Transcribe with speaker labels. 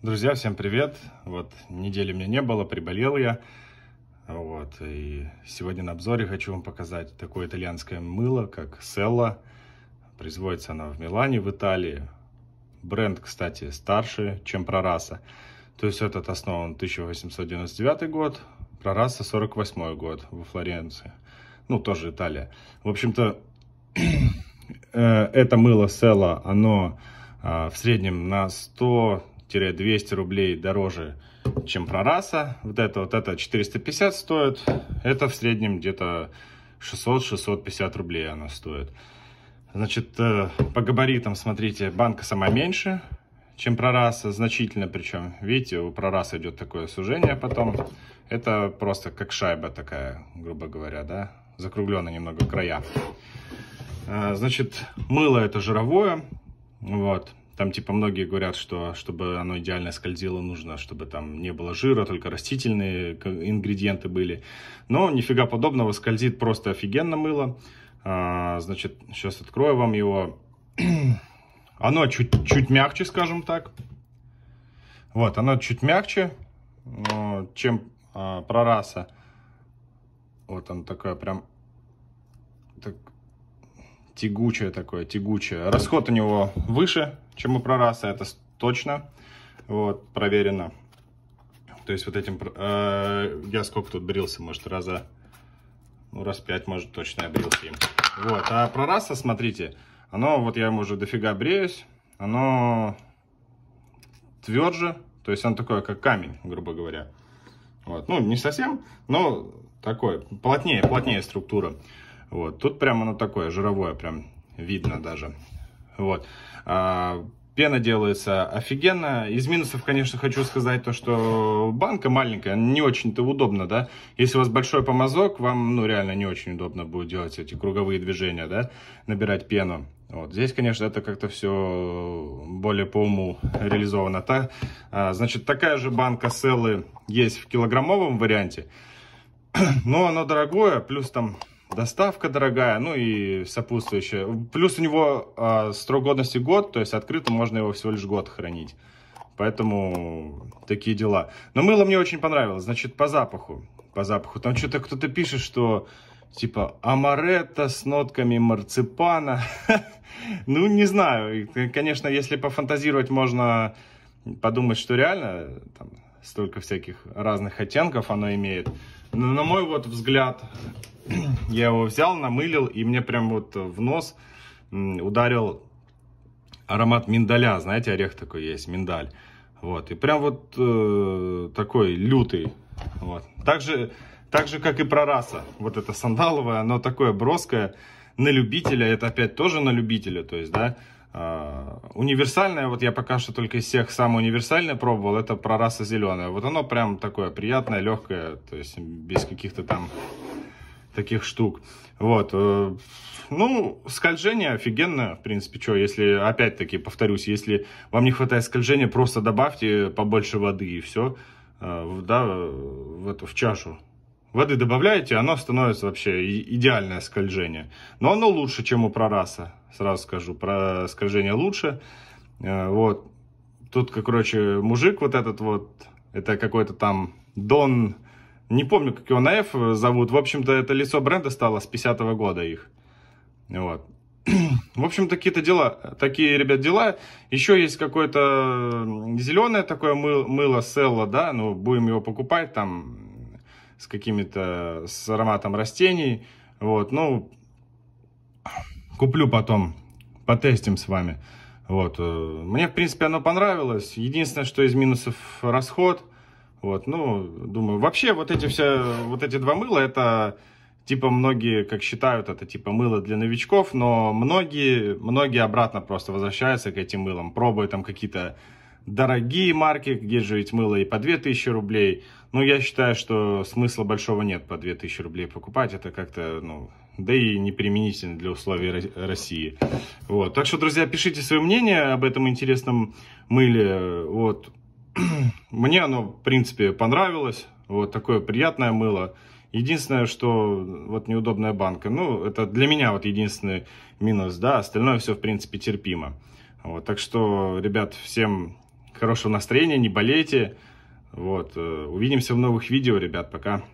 Speaker 1: Друзья, всем привет! Вот, недели мне не было, приболел я. Вот, и сегодня на обзоре хочу вам показать такое итальянское мыло, как Селла. Производится оно в Милане, в Италии. Бренд, кстати, старше, чем Прораса. То есть этот основан 1899 год, Прораса 48 год во Флоренции. Ну, тоже Италия. В общем-то, э, это мыло Села, оно а, в среднем на 100 100-200 рублей дороже, чем прораса. Вот это вот это 450 стоит. Это в среднем где-то 600-650 рублей она стоит. Значит, э, по габаритам, смотрите, банка сама меньше, чем прораса, значительно причем. Видите, у прораса идет такое сужение потом. Это просто как шайба такая, грубо говоря, да? Закругленно немного края. Э, значит, мыло это жировое, вот. Там, типа, многие говорят, что чтобы оно идеально скользило, нужно, чтобы там не было жира, только растительные ингредиенты были. Но нифига подобного, скользит просто офигенно мыло. А, значит, сейчас открою вам его. оно чуть, чуть мягче, скажем так. Вот, оно чуть мягче, чем а, прораса. Вот он такое прям... Так, тягучее такое, тягучее. Расход у него выше, чем у прораса, это точно, вот, проверено. То есть вот этим, э, я сколько тут брился, может, раза, ну, раз пять, может, точно я брился им. Вот, а прораса, смотрите, оно, вот я ему уже дофига бреюсь, оно тверже, то есть он такое как камень, грубо говоря. Вот. Ну, не совсем, но такой, плотнее, плотнее структура. Вот, тут прямо, оно такое, жировое, прям видно даже. Вот. А, пена делается офигенно. Из минусов, конечно, хочу сказать то, что банка маленькая, не очень-то удобно, да. Если у вас большой помазок, вам, ну, реально не очень удобно будет делать эти круговые движения, да, набирать пену. Вот здесь, конечно, это как-то все более по уму реализовано. Так, а, значит, такая же банка селы есть в килограммовом варианте, но оно дорогое, плюс там доставка дорогая, ну и сопутствующая. Плюс у него э, срок годности год, то есть открыто можно его всего лишь год хранить. Поэтому такие дела. Но мыло мне очень понравилось, значит, по запаху. По запаху. Там что-то кто-то пишет, что типа амаретто с нотками марципана. Ну, не знаю. Конечно, если пофантазировать, можно подумать, что реально там столько всяких разных оттенков оно имеет. Но на мой вот взгляд, я его взял, намылил, и мне прям вот в нос ударил аромат миндаля, знаете, орех такой есть, миндаль. Вот, и прям вот э, такой лютый. Вот. Так, же, так же, как и прораса, вот это сандаловое, оно такое броское, на любителя, это опять тоже на любителя, то есть, да, э, универсальное, вот я пока что только из всех самое универсальное пробовал, это прораса зеленая. Вот оно прям такое приятное, легкое, то есть без каких-то там таких штук. Вот. Э, ну, скольжение офигенно, в принципе, что, если, опять-таки, повторюсь, если вам не хватает скольжения, просто добавьте побольше воды и все, э, да, э, в эту, в чашу. Воды добавляете, оно становится вообще идеальное скольжение. Но оно лучше, чем у прораса, сразу скажу, про скольжение лучше. Вот. Тут, короче, мужик вот этот вот, это какой-то там Дон не помню, как его на F зовут. В общем-то, это лицо бренда стало с 50-го года их. Вот. В общем, такие-то дела, такие, ребят, дела. Еще есть какое-то зеленое такое мыло, мыло Селла, да, ну, будем его покупать там с какими-то, с ароматом растений, вот, ну, куплю потом, потестим с вами, вот. Э, мне, в принципе, оно понравилось. Единственное, что из минусов расход – вот, ну, думаю, вообще вот эти все, вот эти два мыла, это типа многие, как считают, это типа мыло для новичков, но многие, многие обратно просто возвращаются к этим мылам, пробуют там какие-то дорогие марки, где же ведь мыло и по 2000 рублей. Ну, я считаю, что смысла большого нет по 2000 рублей покупать, это как-то, ну, да и неприменительно для условий России. Вот. Так что, друзья, пишите свое мнение об этом интересном мыле. Вот. Мне оно, в принципе, понравилось. Вот такое приятное мыло. Единственное, что вот неудобная банка. Ну, это для меня вот единственный минус, да. Остальное все, в принципе, терпимо. Вот, так что, ребят, всем хорошего настроения, не болейте. Вот, э, увидимся в новых видео, ребят, пока.